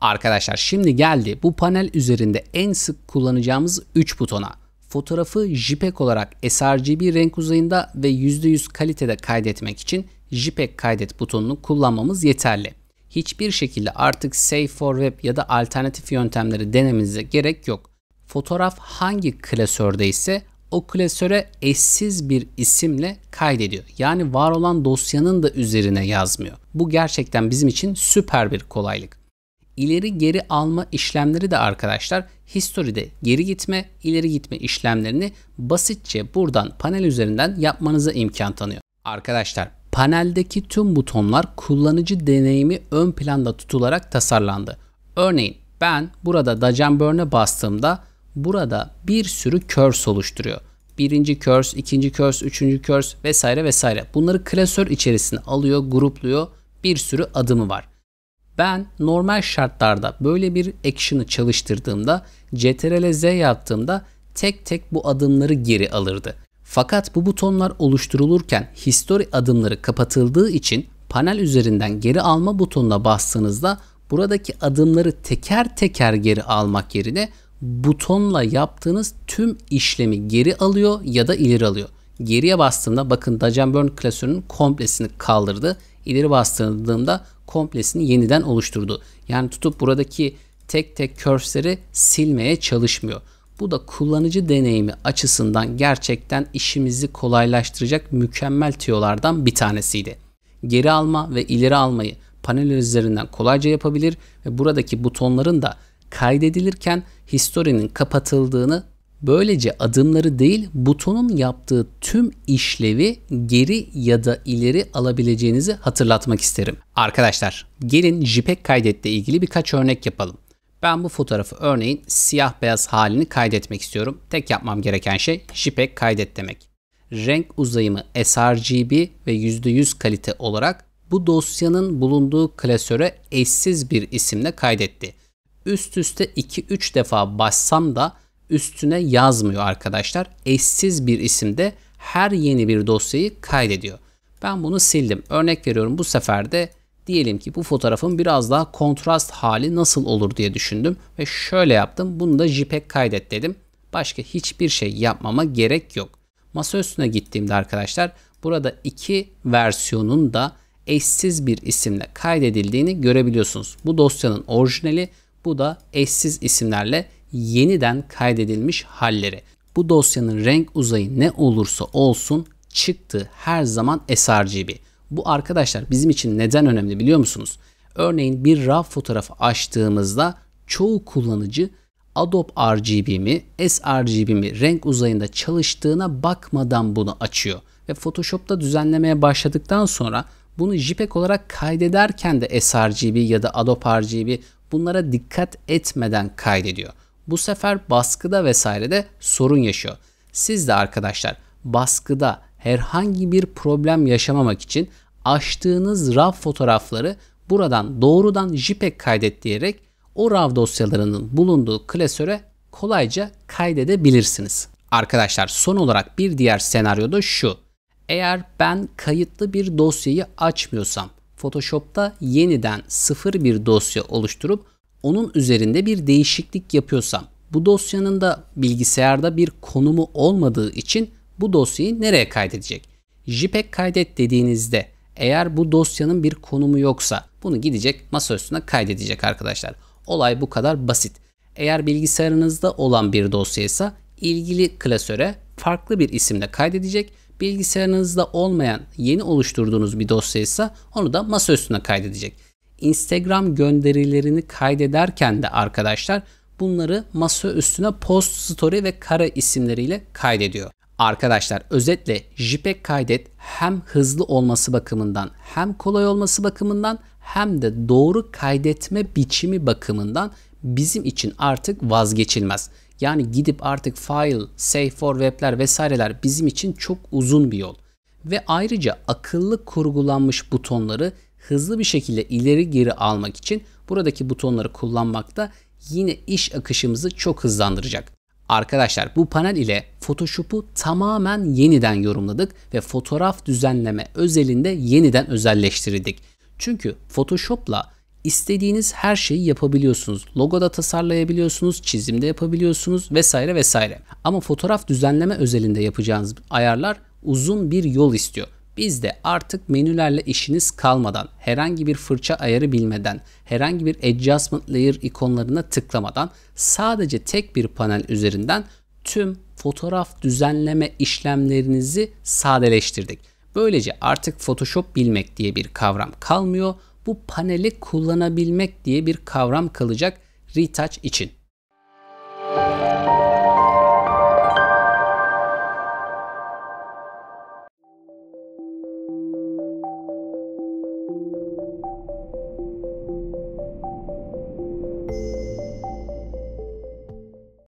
Arkadaşlar şimdi geldi bu panel üzerinde en sık kullanacağımız 3 butona. Fotoğrafı JPEG olarak sRGB renk uzayında ve %100 kalitede kaydetmek için JPEG kaydet butonunu kullanmamız yeterli. Hiçbir şekilde artık Save for Web ya da alternatif yöntemleri denemenize gerek yok. Fotoğraf hangi klasörde ise o klasöre eşsiz bir isimle kaydediyor. Yani var olan dosyanın da üzerine yazmıyor. Bu gerçekten bizim için süper bir kolaylık ileri geri alma işlemleri de arkadaşlar historide geri gitme, ileri gitme işlemlerini basitçe buradan panel üzerinden yapmanıza imkan tanıyor. Arkadaşlar paneldeki tüm butonlar kullanıcı deneyimi ön planda tutularak tasarlandı. Örneğin ben burada Dajamburn'e bastığımda burada bir sürü curse oluşturuyor. Birinci curse, ikinci curse, üçüncü curse vesaire vesaire. Bunları klasör içerisine alıyor, grupluyor. Bir sürü adımı var. Ben normal şartlarda böyle bir action'ı çalıştırdığımda Ctrl Z yaptığımda tek tek bu adımları geri alırdı. Fakat bu butonlar oluşturulurken history adımları kapatıldığı için panel üzerinden geri alma butonuna bastığınızda buradaki adımları teker teker geri almak yerine butonla yaptığınız tüm işlemi geri alıyor ya da ileri alıyor. Geriye bastığımda bakın Dajan Burn klasörünün komplesini kaldırdı. İleri bastığımda komplesini yeniden oluşturdu. Yani tutup buradaki tek tek curves'leri silmeye çalışmıyor. Bu da kullanıcı deneyimi açısından gerçekten işimizi kolaylaştıracak mükemmel tiyolardan bir tanesiydi. Geri alma ve ileri almayı panel üzerinden kolayca yapabilir ve buradaki butonların da kaydedilirken historinin kapatıldığını Böylece adımları değil butonun yaptığı tüm işlevi geri ya da ileri alabileceğinizi hatırlatmak isterim. Arkadaşlar gelin JPEG kaydetle ilgili birkaç örnek yapalım. Ben bu fotoğrafı örneğin siyah beyaz halini kaydetmek istiyorum. Tek yapmam gereken şey JPEG kaydet demek. Renk uzayımı sRGB ve %100 kalite olarak bu dosyanın bulunduğu klasöre eşsiz bir isimle kaydetti. Üst üste 2-3 defa bassam da üstüne yazmıyor arkadaşlar. Eşsiz bir isimde her yeni bir dosyayı kaydediyor. Ben bunu sildim. Örnek veriyorum bu sefer de diyelim ki bu fotoğrafın biraz daha kontrast hali nasıl olur diye düşündüm ve şöyle yaptım. Bunu da JPEG kaydet dedim. Başka hiçbir şey yapmama gerek yok. Masa üstüne gittiğimde arkadaşlar burada iki versiyonun da eşsiz bir isimle kaydedildiğini görebiliyorsunuz. Bu dosyanın orijinali bu da eşsiz isimlerle yeniden kaydedilmiş halleri. Bu dosyanın renk uzayı ne olursa olsun çıktı her zaman sRGB. Bu arkadaşlar bizim için neden önemli biliyor musunuz? Örneğin bir RAW fotoğrafı açtığımızda çoğu kullanıcı Adobe RGB mi, sRGB mi renk uzayında çalıştığına bakmadan bunu açıyor. Ve Photoshop'ta düzenlemeye başladıktan sonra bunu JPEG olarak kaydederken de sRGB ya da Adobe RGB bunlara dikkat etmeden kaydediyor bu sefer baskıda vesairede sorun yaşıyor. Siz de arkadaşlar baskıda herhangi bir problem yaşamamak için açtığınız RAW fotoğrafları buradan doğrudan JPEG kaydet diyerek o RAW dosyalarının bulunduğu klasöre kolayca kaydedebilirsiniz. Arkadaşlar son olarak bir diğer senaryoda şu. Eğer ben kayıtlı bir dosyayı açmıyorsam Photoshop'ta yeniden sıfır bir dosya oluşturup onun üzerinde bir değişiklik yapıyorsam bu dosyanın da bilgisayarda bir konumu olmadığı için bu dosyayı nereye kaydedecek? JPEG kaydet dediğinizde eğer bu dosyanın bir konumu yoksa bunu gidecek masa üstüne kaydedecek arkadaşlar. Olay bu kadar basit. Eğer bilgisayarınızda olan bir dosyaysa ilgili klasöre farklı bir isimle kaydedecek. Bilgisayarınızda olmayan yeni oluşturduğunuz bir dosyaysa onu da masa üstüne kaydedecek. Instagram gönderilerini kaydederken de arkadaşlar bunları masa üstüne post story ve kara isimleriyle kaydediyor. Arkadaşlar özetle JPEG kaydet hem hızlı olması bakımından hem kolay olması bakımından hem de doğru kaydetme biçimi bakımından bizim için artık vazgeçilmez. Yani gidip artık file, save for web'ler vesaireler bizim için çok uzun bir yol. Ve ayrıca akıllı kurgulanmış butonları hızlı bir şekilde ileri geri almak için buradaki butonları kullanmak da yine iş akışımızı çok hızlandıracak. Arkadaşlar bu panel ile Photoshop'u tamamen yeniden yorumladık ve fotoğraf düzenleme özelinde yeniden özelleştirdik. Çünkü Photoshop'la istediğiniz her şeyi yapabiliyorsunuz. Logoda tasarlayabiliyorsunuz, çizimde yapabiliyorsunuz vesaire vesaire. Ama fotoğraf düzenleme özelinde yapacağınız ayarlar uzun bir yol istiyor. Bizde artık menülerle işiniz kalmadan, herhangi bir fırça ayarı bilmeden, herhangi bir adjustment layer ikonlarına tıklamadan sadece tek bir panel üzerinden tüm fotoğraf düzenleme işlemlerinizi sadeleştirdik. Böylece artık Photoshop bilmek diye bir kavram kalmıyor. Bu paneli kullanabilmek diye bir kavram kalacak retouch için.